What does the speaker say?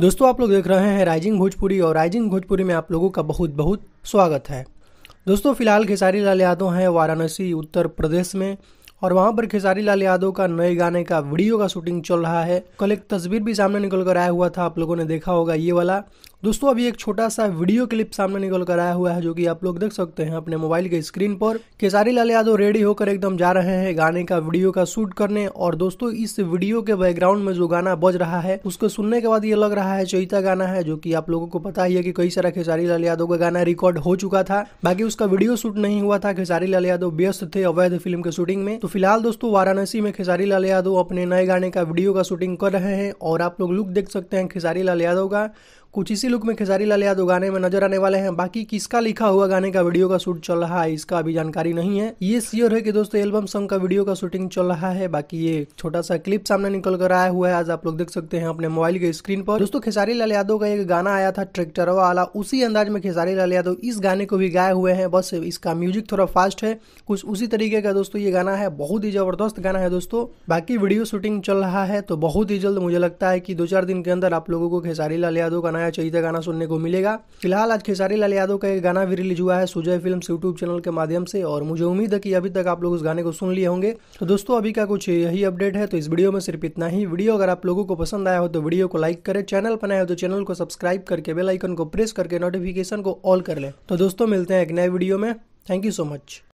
दोस्तों आप लोग देख रहे हैं राइजिंग भोजपुरी और राइजिंग भोजपुरी में आप लोगों का बहुत बहुत स्वागत है दोस्तों फिलहाल खेसारी लाल यादव हैं वाराणसी उत्तर प्रदेश में और वहां पर खेसारी लाल यादव का नए गाने का वीडियो का शूटिंग चल रहा है कल एक तस्वीर भी सामने निकल कर आया हुआ था आप लोगों ने देखा होगा ये वाला दोस्तों अभी एक छोटा सा वीडियो क्लिप सामने निकल कर आया हुआ है जो कि आप लोग देख सकते हैं अपने मोबाइल के स्क्रीन पर खेसारी लाल यादव रेडी होकर एकदम जा रहे हैं गाने का वीडियो का शूट करने और दोस्तों इस वीडियो के बैकग्राउंड में जो गाना बज रहा है उसको सुनने के बाद ये लग रहा है चैता गाना है जो की आप लोगों को पता ही है की कई सारा खेसारी लाल यादव का गाना रिकॉर्ड हो चुका था बाकी उसका वीडियो शूट नहीं हुआ था खेसारी लाल यादव व्यस्त थे अवैध फिल्म के शूटिंग में तो फिलहाल दोस्तों वाराणसी में खेसारी लाल यादव अपने नए गाने का वीडियो का शूटिंग कर रहे हैं और आप लोग लुक देख सकते हैं खेसारी लाल यादव का कुछ इसी लुक में खेसारी लाल यादव गाने में नजर आने वाले हैं बाकी किसका लिखा हुआ गाने का वीडियो का शूट चल रहा है इसका अभी जानकारी नहीं है ये सियोर है कि दोस्तों एल्बम सॉन्ग का वीडियो का शूटिंग चल रहा है बाकी ये छोटा सा क्लिप सामने निकल कर आया हुआ है आज आप लोग देख सकते हैं अपने मोबाइल के स्क्रीन पर दोस्तों खेसारी लाल यादव का एक गाना आया था ट्रैक्टर वाला उसी अंदाज में खेसारी लाल यादव इस गाने को भी गाए हुए हैं बस इसका म्यूजिक थोड़ा फास्ट है कुछ उसी तरीके का दोस्तों ये गाना है बहुत ही जबरदस्त गाना है दोस्तों बाकी वीडियो शूटिंग चल रहा है तो बहुत ही जल्द मुझे लगता है कि दो चार दिन के अंदर आप लोगों को खेसारी लाल यादव का गाना या गाना सुनने को मिलेगा फिलहाल आज खेसारी लाल यादव का एक गाना भी रिलीज हुआ है सुजय फिल्म यूट्यूब चैनल के माध्यम से और मुझे उम्मीद है कि अभी तक आप लोग उस गाने को सुन लिए होंगे तो दोस्तों अभी का कुछ यही अपडेट है तो इस वीडियो में सिर्फ इतना ही वीडियो अगर आप लोगों को पसंद आया हो तो वीडियो को लाइक करें चैनल पर हो तो चैनल को सब्सक्राइब करके बेलाइकन को प्रेस करके नोटिफिकेशन को ऑल कर ले तो दोस्तों मिलते हैं एक नए वीडियो में थैंक यू सो मच